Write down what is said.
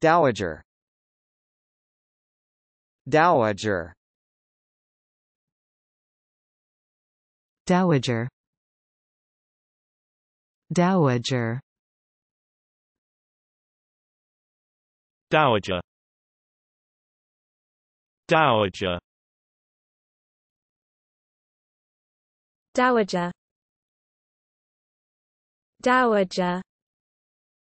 Dowager Dowager Dowager Dowager Dowager Dowager Dowager Dowager